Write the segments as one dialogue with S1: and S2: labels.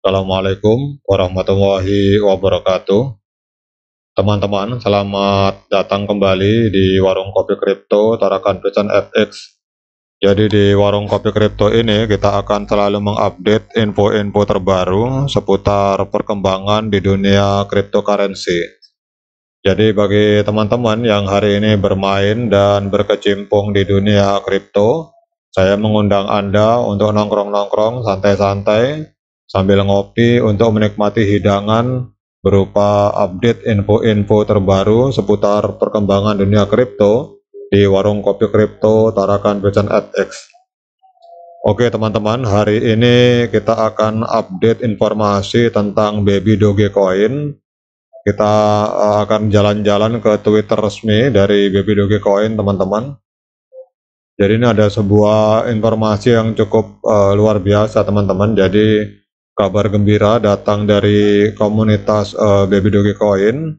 S1: Assalamualaikum warahmatullahi wabarakatuh. Teman-teman, selamat datang kembali di Warung Kopi Kripto Tarakan Pesan FX. Jadi di Warung Kopi Kripto ini kita akan selalu mengupdate info-info terbaru seputar perkembangan di dunia cryptocurrency. Jadi bagi teman-teman yang hari ini bermain dan berkecimpung di dunia kripto, saya mengundang Anda untuk nongkrong-nongkrong santai-santai sambil ngopi untuk menikmati hidangan berupa update info-info terbaru seputar perkembangan dunia kripto di warung kopi kripto Tarakan Becan FX. Oke teman-teman, hari ini kita akan update informasi tentang baby Dogecoin. Kita eh, akan jalan-jalan ke Twitter resmi dari baby Dogecoin teman-teman. Jadi ini ada sebuah informasi yang cukup uh, luar biasa teman-teman. Jadi kabar gembira datang dari komunitas uh, Baby Doge Coin.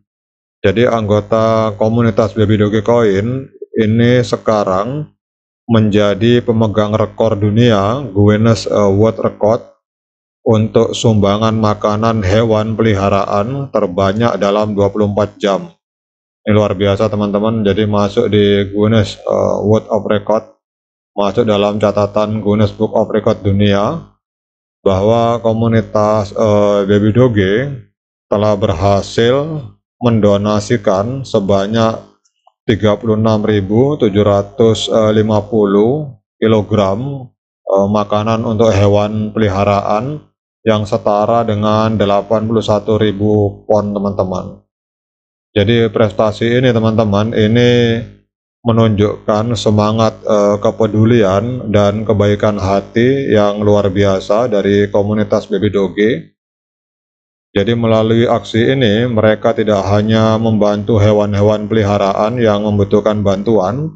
S1: Jadi anggota komunitas Baby Doge Coin ini sekarang menjadi pemegang rekor dunia Guinness eh, World Record untuk sumbangan makanan hewan peliharaan terbanyak dalam 24 jam. Ini luar biasa teman-teman, jadi masuk di Guinness eh, World of Record, masuk dalam catatan Guinness Book of Record dunia bahwa komunitas uh, Baby Doge telah berhasil mendonasikan sebanyak 36.750 kg uh, makanan untuk hewan peliharaan yang setara dengan 81.000 pon teman-teman. Jadi prestasi ini teman-teman ini menunjukkan semangat uh, kepedulian dan kebaikan hati yang luar biasa dari komunitas Baby Doge. Jadi melalui aksi ini mereka tidak hanya membantu hewan-hewan peliharaan yang membutuhkan bantuan,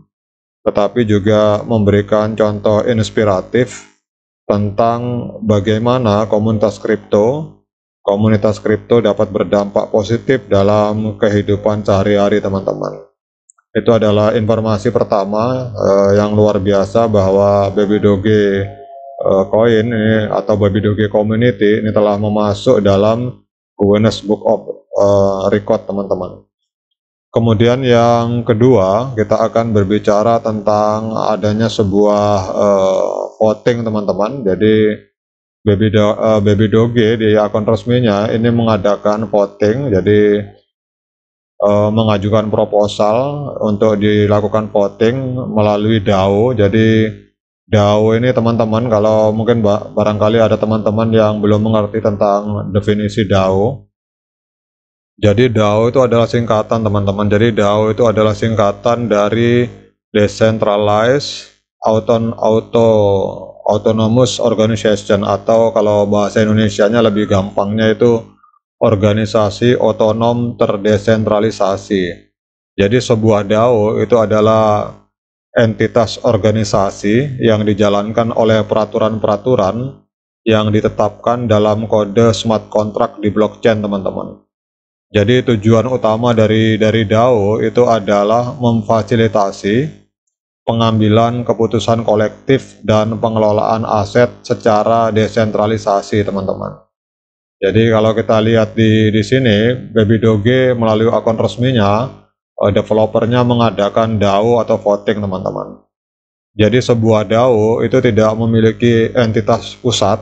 S1: tetapi juga memberikan contoh inspiratif tentang bagaimana komunitas kripto komunitas kripto dapat berdampak positif dalam kehidupan sehari-hari teman-teman itu adalah informasi pertama uh, yang luar biasa bahwa Baby Doge uh, Coin ini atau Baby Doge Community ini telah memasuk dalam Guinness Book of uh, Record teman-teman. Kemudian yang kedua kita akan berbicara tentang adanya sebuah uh, voting teman-teman. Jadi Baby, Do, uh, Baby Doge di akun resminya ini mengadakan voting. Jadi uh, mengajukan proposal untuk dilakukan voting melalui DAO. Jadi DAO ini teman-teman kalau mungkin barangkali ada teman-teman yang belum mengerti tentang definisi DAO. Jadi DAO itu adalah singkatan teman-teman. Jadi DAO itu adalah singkatan dari Decentralized Auton Auto Autonomous Organization atau kalau bahasa Indonesianya lebih gampangnya itu organisasi otonom terdesentralisasi. Jadi sebuah DAO itu adalah entitas organisasi yang dijalankan oleh peraturan-peraturan yang ditetapkan dalam kode smart contract di blockchain, teman-teman. Jadi tujuan utama dari dari DAO itu adalah memfasilitasi pengambilan keputusan kolektif dan pengelolaan aset secara desentralisasi, teman-teman. Jadi kalau kita lihat di di sini, Baby Doge melalui akun resminya, uh, developernya mengadakan DAO atau voting teman-teman. Jadi sebuah DAO itu tidak memiliki entitas pusat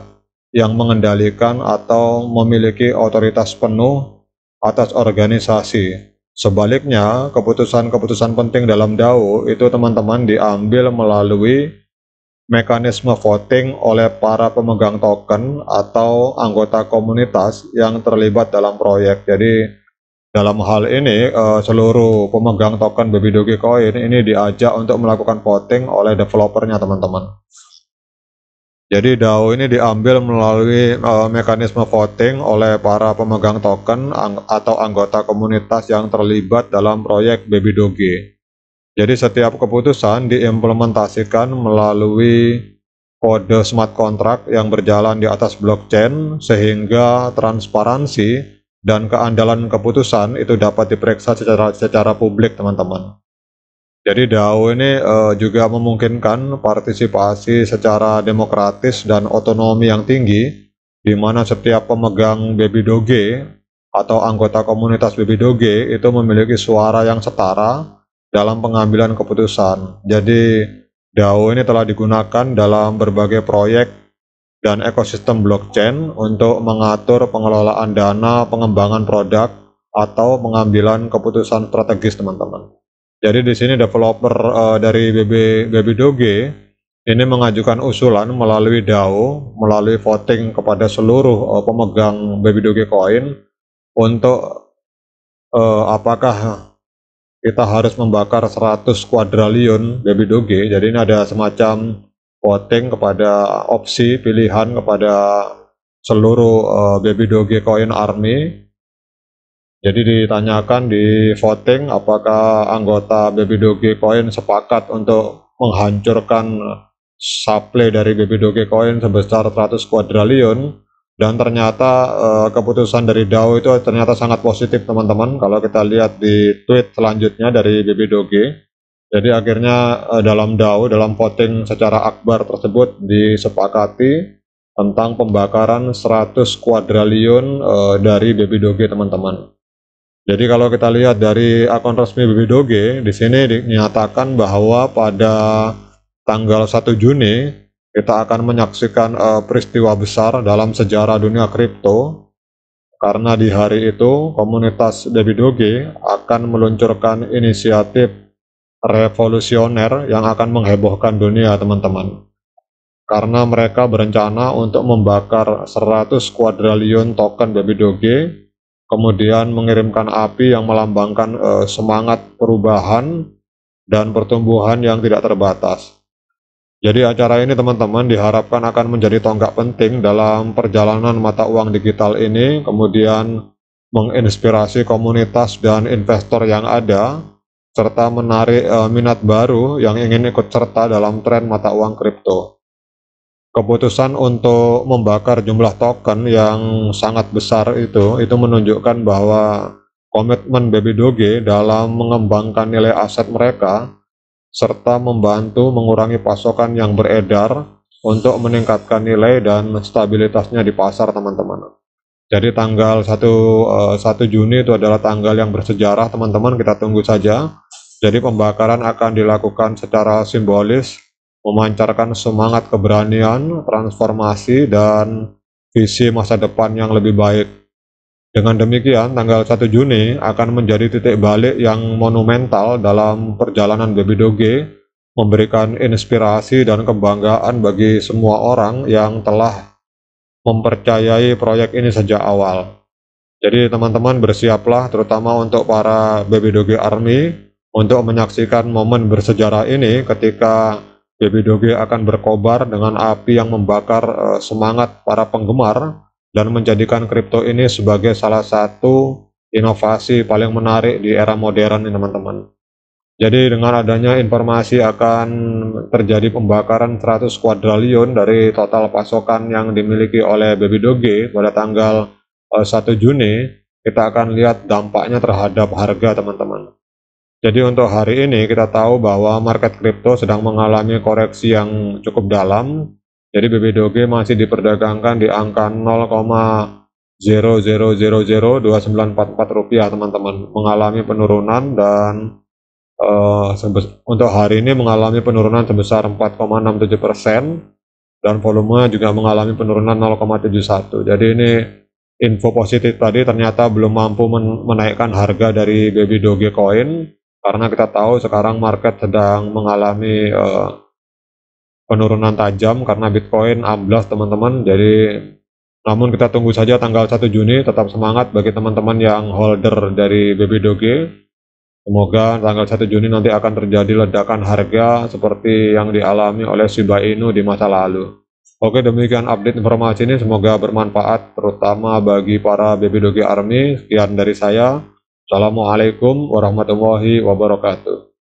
S1: yang mengendalikan atau memiliki otoritas penuh atas organisasi. Sebaliknya, keputusan-keputusan penting dalam DAO itu teman-teman diambil melalui mekanisme voting oleh para pemegang token atau anggota komunitas yang terlibat dalam proyek. Jadi dalam hal ini eh, seluruh pemegang token Baby Doge Coin ini diajak untuk melakukan voting oleh developernya teman-teman. Jadi DAO ini diambil melalui eh, mekanisme voting oleh para pemegang token atau anggota komunitas yang terlibat dalam proyek Baby Doge. Jadi setiap keputusan diimplementasikan melalui kode smart contract yang berjalan di atas blockchain sehingga transparansi dan keandalan keputusan itu dapat diperiksa secara secara publik teman-teman. Jadi DAO ini uh, juga memungkinkan partisipasi secara demokratis dan otonomi yang tinggi di mana setiap pemegang baby doge atau anggota komunitas baby doge itu memiliki suara yang setara dalam pengambilan keputusan. Jadi DAO ini telah digunakan dalam berbagai proyek dan ekosistem blockchain untuk mengatur pengelolaan dana, pengembangan produk, atau pengambilan keputusan strategis teman-teman. Jadi di sini developer uh, dari BB, BB Doge ini mengajukan usulan melalui DAO, melalui voting kepada seluruh uh, pemegang BB Doge Coin untuk uh, apakah kita harus membakar 100 baby doge. Jadi ini ada semacam voting kepada opsi pilihan kepada seluruh uh, baby doge coin army. Jadi ditanyakan di voting apakah anggota baby doge coin sepakat untuk menghancurkan supply dari baby doge coin sebesar 100 kuadrilion dan ternyata uh, keputusan dari DAO itu ternyata sangat positif teman-teman kalau kita lihat di tweet selanjutnya dari BB Doge jadi akhirnya uh, dalam DAO dalam voting secara akbar tersebut disepakati tentang pembakaran 100 kuadrilion uh, eh, dari BB Doge teman-teman jadi kalau kita lihat dari akun resmi BB Doge di sini dinyatakan bahwa pada tanggal 1 Juni kita akan menyaksikan uh, peristiwa besar dalam sejarah dunia kripto karena di hari itu komunitas Doge akan meluncurkan inisiatif revolusioner yang akan menghebohkan dunia teman-teman karena mereka berencana untuk membakar 100 kuadrilion token Doge, kemudian mengirimkan api yang melambangkan uh, semangat perubahan dan pertumbuhan yang tidak terbatas jadi acara ini teman-teman diharapkan akan menjadi tonggak penting dalam perjalanan mata uang digital ini, kemudian menginspirasi komunitas dan investor yang ada, serta menarik uh, minat baru yang ingin ikut serta dalam tren mata uang kripto. Keputusan untuk membakar jumlah token yang sangat besar itu, itu menunjukkan bahwa komitmen Baby Doge dalam mengembangkan nilai aset mereka serta membantu mengurangi pasokan yang beredar untuk meningkatkan nilai dan stabilitasnya di pasar teman-teman. Jadi tanggal 1, 1 eh, Juni itu adalah tanggal yang bersejarah teman-teman, kita tunggu saja. Jadi pembakaran akan dilakukan secara simbolis, memancarkan semangat keberanian, transformasi, dan visi masa depan yang lebih baik. Dengan demikian, tanggal 1 Juni akan menjadi titik balik yang monumental dalam perjalanan Baby Doge, memberikan inspirasi dan kebanggaan bagi semua orang yang telah mempercayai proyek ini sejak awal. Jadi teman-teman bersiaplah terutama untuk para Baby Doge Army untuk menyaksikan momen bersejarah ini ketika Baby Doge akan berkobar dengan api yang membakar eh, semangat para penggemar dan menjadikan kripto ini sebagai salah satu inovasi paling menarik di era modern ini teman-teman. Jadi dengan adanya informasi akan terjadi pembakaran 100 quadrillion dari total pasokan yang dimiliki oleh Baby Doge pada tanggal 1 eh, Juni, kita akan lihat dampaknya terhadap harga teman-teman. Jadi untuk hari ini kita tahu bahwa market kripto sedang mengalami koreksi yang cukup dalam jadi bb Doge masih diperdagangkan di angka 0,00002944 rupiah teman-teman mengalami penurunan dan uh, untuk hari ini mengalami penurunan sebesar 4,67 persen dan volume juga mengalami penurunan 0,71. Jadi ini info positif tadi ternyata belum mampu men menaikkan harga dari baby doge coin karena kita tahu sekarang market sedang mengalami uh, penurunan tajam karena Bitcoin amblas teman-teman. Jadi namun kita tunggu saja tanggal 1 Juni tetap semangat bagi teman-teman yang holder dari BB Doge. Semoga tanggal 1 Juni nanti akan terjadi ledakan harga seperti yang dialami oleh Shiba Inu di masa lalu. Oke demikian update informasi ini semoga bermanfaat terutama bagi para BB Doge Army. Sekian dari saya. Assalamualaikum warahmatullahi wabarakatuh.